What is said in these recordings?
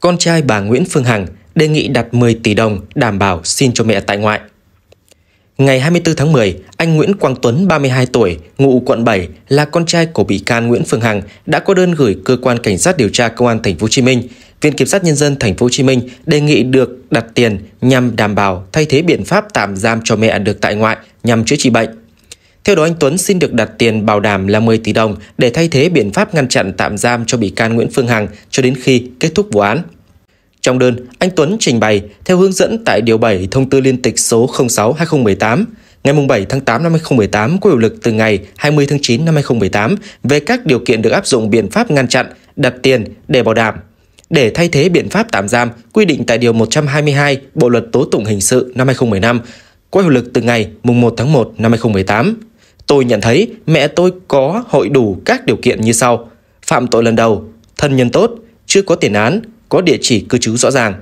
con trai bà Nguyễn Phương Hằng đề nghị đặt 10 tỷ đồng đảm bảo xin cho mẹ tại ngoại. Ngày 24 tháng 10, anh Nguyễn Quang Tuấn, 32 tuổi, ngụ quận 7, là con trai của bị can Nguyễn Phương Hằng, đã có đơn gửi cơ quan cảnh sát điều tra công an thành phố Hồ Chí Minh, Viện kiểm sát nhân dân thành phố Hồ Chí Minh đề nghị được đặt tiền nhằm đảm bảo thay thế biện pháp tạm giam cho mẹ được tại ngoại nhằm chữa trị bệnh. Theo đó, anh Tuấn xin được đặt tiền bảo đảm là 10 tỷ đồng để thay thế biện pháp ngăn chặn tạm giam cho bị can Nguyễn Phương Hằng cho đến khi kết thúc vụ án. Trong đơn, anh Tuấn trình bày theo hướng dẫn tại Điều 7 Thông tư Liên tịch số 06-2018 ngày 7 tháng 8 năm 2018 có hiệu lực từ ngày 20 tháng 9 năm 2018 về các điều kiện được áp dụng biện pháp ngăn chặn, đặt tiền để bảo đảm. Để thay thế biện pháp tạm giam quy định tại Điều 122 Bộ Luật Tố Tụng Hình sự năm 2015 có hiệu lực từ ngày 1 tháng 1 năm 2018. Tôi nhận thấy mẹ tôi có hội đủ các điều kiện như sau. Phạm tội lần đầu, thân nhân tốt, chưa có tiền án, có địa chỉ cư trú rõ ràng.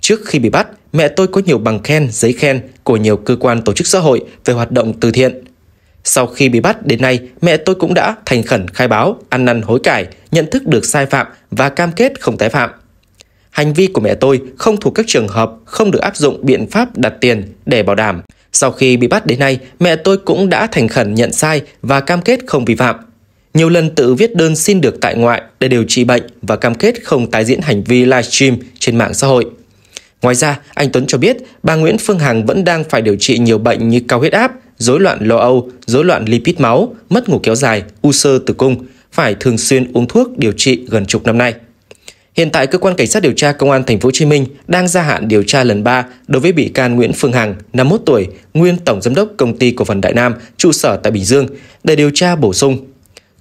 Trước khi bị bắt, mẹ tôi có nhiều bằng khen, giấy khen của nhiều cơ quan tổ chức xã hội về hoạt động từ thiện. Sau khi bị bắt đến nay, mẹ tôi cũng đã thành khẩn khai báo, ăn năn hối cải, nhận thức được sai phạm và cam kết không tái phạm. Hành vi của mẹ tôi không thuộc các trường hợp không được áp dụng biện pháp đặt tiền để bảo đảm sau khi bị bắt đến nay, mẹ tôi cũng đã thành khẩn nhận sai và cam kết không vi phạm. Nhiều lần tự viết đơn xin được tại ngoại để điều trị bệnh và cam kết không tái diễn hành vi livestream trên mạng xã hội. Ngoài ra, anh Tuấn cho biết bà Nguyễn Phương Hằng vẫn đang phải điều trị nhiều bệnh như cao huyết áp, rối loạn lo âu, rối loạn lipid máu, mất ngủ kéo dài, u sơ tử cung, phải thường xuyên uống thuốc điều trị gần chục năm nay. Hiện tại cơ quan cảnh sát điều tra công an thành phố Hồ Chí Minh đang gia hạn điều tra lần 3 đối với bị can Nguyễn Phương Hằng, 51 tuổi, nguyên tổng giám đốc công ty cổ phần Đại Nam, trụ sở tại Bình Dương để điều tra bổ sung.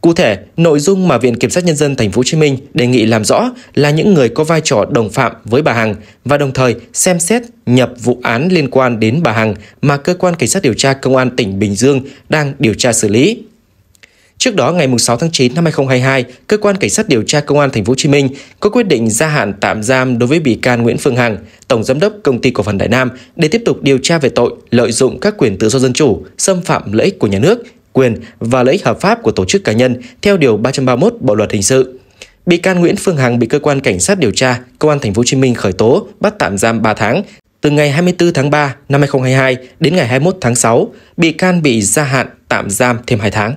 Cụ thể, nội dung mà Viện Kiểm sát Nhân dân Thành phố Hồ Chí Minh đề nghị làm rõ là những người có vai trò đồng phạm với bà Hằng và đồng thời xem xét nhập vụ án liên quan đến bà Hằng mà cơ quan cảnh sát điều tra công an tỉnh Bình Dương đang điều tra xử lý. Trước đó ngày 6 tháng 9 năm 2022, cơ quan cảnh sát điều tra công an thành phố Hồ Chí Minh có quyết định gia hạn tạm giam đối với bị can Nguyễn Phương Hằng, tổng giám đốc công ty cổ phần Đại Nam để tiếp tục điều tra về tội lợi dụng các quyền tự do dân chủ, xâm phạm lợi ích của nhà nước, quyền và lợi ích hợp pháp của tổ chức cá nhân theo điều 331 Bộ luật hình sự. Bị can Nguyễn Phương Hằng bị cơ quan cảnh sát điều tra công an thành phố Hồ Chí Minh khởi tố, bắt tạm giam 3 tháng từ ngày 24 tháng 3 năm 2022 đến ngày 21 tháng 6, bị can bị gia hạn tạm giam thêm 2 tháng.